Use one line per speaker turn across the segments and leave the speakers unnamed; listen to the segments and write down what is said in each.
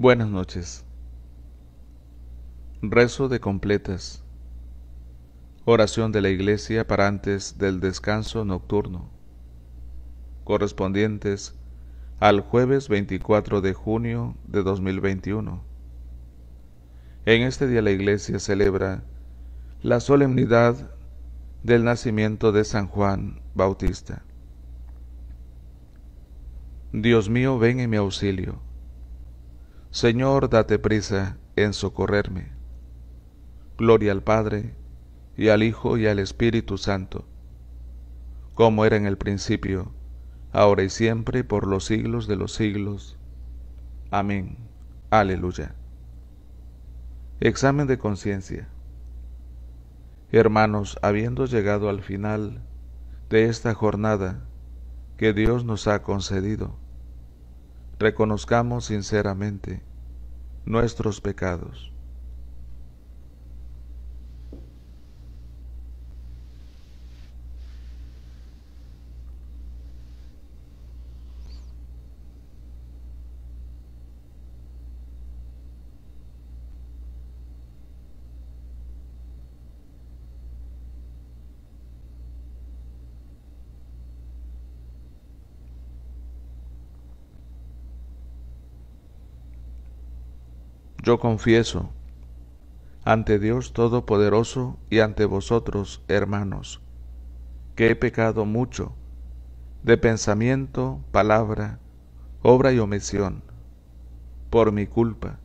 Buenas noches. Rezo de completas. Oración de la Iglesia para antes del descanso nocturno. Correspondientes al jueves 24 de junio de 2021. En este día la Iglesia celebra la solemnidad del nacimiento de San Juan Bautista. Dios mío, ven en mi auxilio. Señor, date prisa en socorrerme. Gloria al Padre, y al Hijo, y al Espíritu Santo, como era en el principio, ahora y siempre, por los siglos de los siglos. Amén. Aleluya. Examen de conciencia. Hermanos, habiendo llegado al final de esta jornada que Dios nos ha concedido, reconozcamos sinceramente nuestros pecados yo confieso ante Dios Todopoderoso y ante vosotros, hermanos, que he pecado mucho de pensamiento, palabra, obra y omisión, por mi culpa,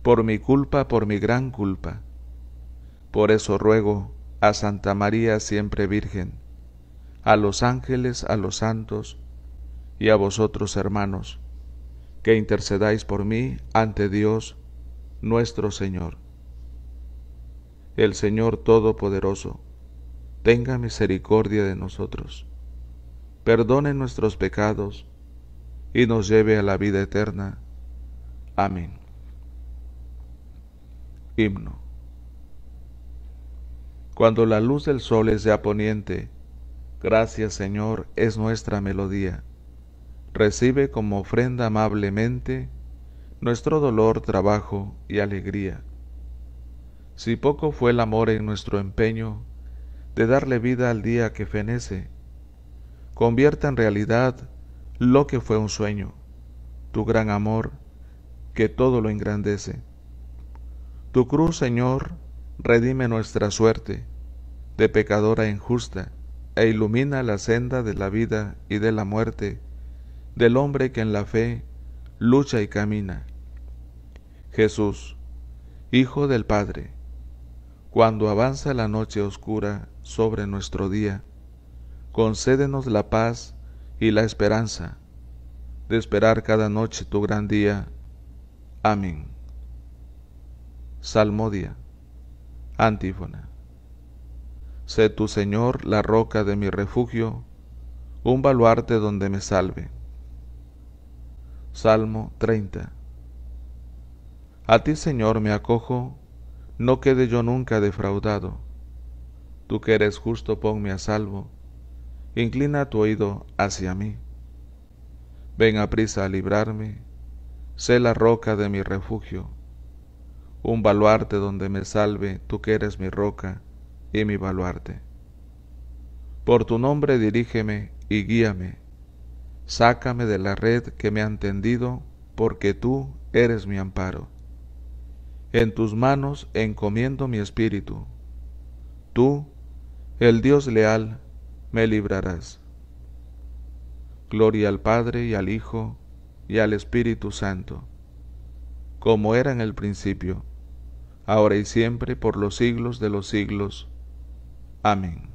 por mi culpa, por mi gran culpa. Por eso ruego a Santa María siempre Virgen, a los ángeles, a los santos y a vosotros, hermanos, que intercedáis por mí ante Dios nuestro Señor. El Señor Todopoderoso, tenga misericordia de nosotros, perdone nuestros pecados y nos lleve a la vida eterna. Amén. Himno. Cuando la luz del sol es ya poniente, gracias Señor es nuestra melodía. Recibe como ofrenda amablemente nuestro dolor, trabajo y alegría. Si poco fue el amor en nuestro empeño de darle vida al día que fenece, convierta en realidad lo que fue un sueño, tu gran amor que todo lo engrandece. Tu cruz, Señor, redime nuestra suerte de pecadora e injusta e ilumina la senda de la vida y de la muerte del hombre que en la fe lucha y camina. Jesús, Hijo del Padre, cuando avanza la noche oscura sobre nuestro día, concédenos la paz y la esperanza de esperar cada noche tu gran día. Amén. Salmodia, antífona. Sé tu Señor la roca de mi refugio, un baluarte donde me salve. Salmo 30. A ti, Señor, me acojo, no quede yo nunca defraudado. Tú que eres justo, ponme a salvo. Inclina tu oído hacia mí. Ven a prisa a librarme, sé la roca de mi refugio, un baluarte donde me salve, tú que eres mi roca y mi baluarte. Por tu nombre dirígeme y guíame Sácame de la red que me han tendido, porque tú eres mi amparo. En tus manos encomiendo mi espíritu. Tú, el Dios leal, me librarás. Gloria al Padre y al Hijo y al Espíritu Santo, como era en el principio, ahora y siempre, por los siglos de los siglos. Amén.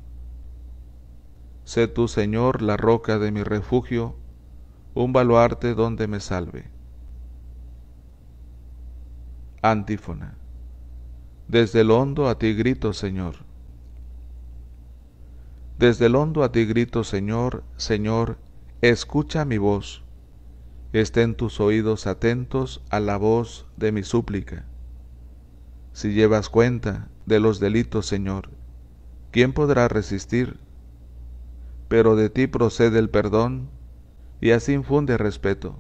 Sé tu Señor, la roca de mi refugio un baluarte donde me salve. Antífona. Desde el hondo a ti grito, Señor. Desde el hondo a ti grito, Señor, Señor, escucha mi voz. Estén tus oídos atentos a la voz de mi súplica. Si llevas cuenta de los delitos, Señor, ¿quién podrá resistir? Pero de ti procede el perdón y así infunde respeto.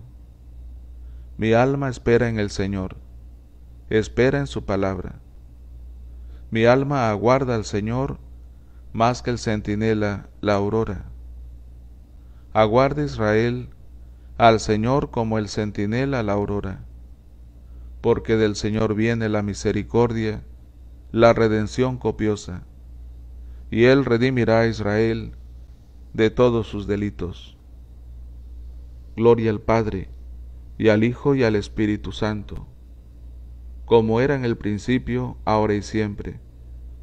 Mi alma espera en el Señor, espera en su palabra. Mi alma aguarda al Señor más que el centinela la aurora. Aguarda Israel al Señor como el centinela la aurora, porque del Señor viene la misericordia, la redención copiosa, y Él redimirá a Israel de todos sus delitos. Gloria al Padre, y al Hijo y al Espíritu Santo, como era en el principio, ahora y siempre,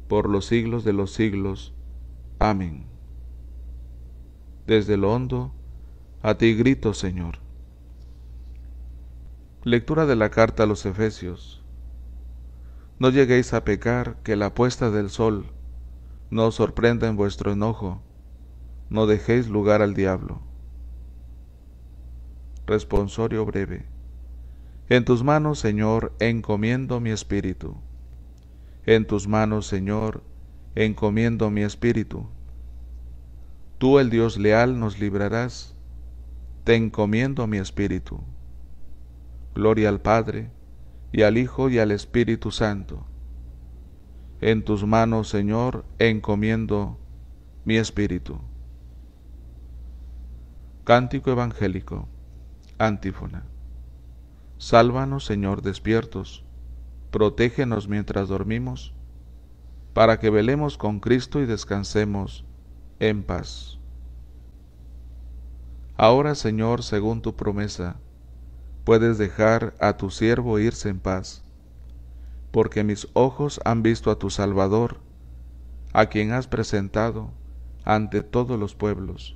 por los siglos de los siglos. Amén. Desde lo hondo, a ti grito, Señor. Lectura de la carta a los Efesios. No lleguéis a pecar que la puesta del sol no os sorprenda en vuestro enojo, no dejéis lugar al diablo. Responsorio breve. En tus manos, Señor, encomiendo mi espíritu. En tus manos, Señor, encomiendo mi espíritu. Tú, el Dios leal, nos librarás. Te encomiendo mi espíritu. Gloria al Padre, y al Hijo, y al Espíritu Santo. En tus manos, Señor, encomiendo mi espíritu. Cántico Evangélico. Antífona. Sálvanos, Señor, despiertos, protégenos mientras dormimos, para que velemos con Cristo y descansemos en paz. Ahora, Señor, según tu promesa, puedes dejar a tu siervo irse en paz, porque mis ojos han visto a tu Salvador, a quien has presentado ante todos los pueblos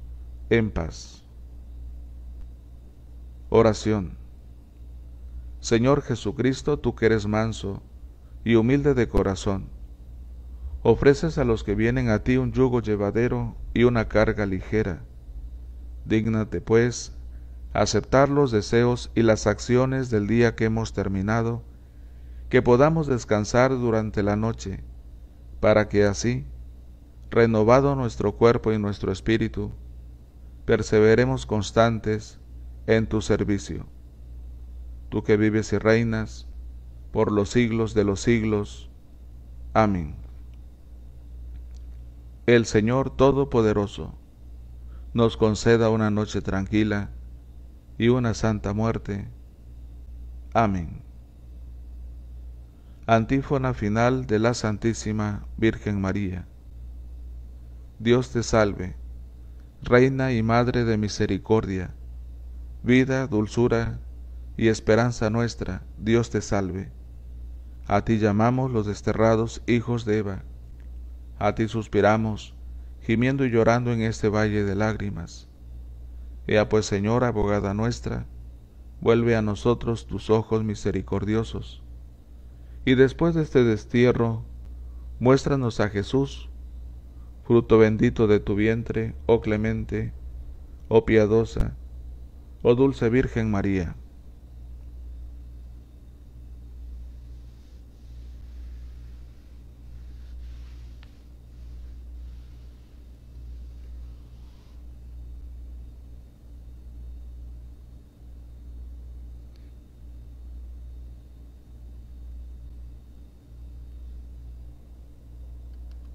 en paz. Oración. Señor Jesucristo, tú que eres manso y humilde de corazón, ofreces a los que vienen a ti un yugo llevadero y una carga ligera. Dígnate, pues, aceptar los deseos y las acciones del día que hemos terminado, que podamos descansar durante la noche, para que así, renovado nuestro cuerpo y nuestro espíritu, perseveremos constantes en tu servicio. Tú que vives y reinas por los siglos de los siglos. Amén. El Señor Todopoderoso nos conceda una noche tranquila y una santa muerte. Amén. Antífona final de la Santísima Virgen María. Dios te salve Reina y Madre de Misericordia, vida, dulzura y esperanza nuestra, Dios te salve. A ti llamamos los desterrados hijos de Eva. A ti suspiramos, gimiendo y llorando en este valle de lágrimas. Ea pues, señor abogada nuestra, vuelve a nosotros tus ojos misericordiosos. Y después de este destierro, muéstranos a Jesús, fruto bendito de tu vientre, oh clemente, oh piadosa, oh dulce Virgen María.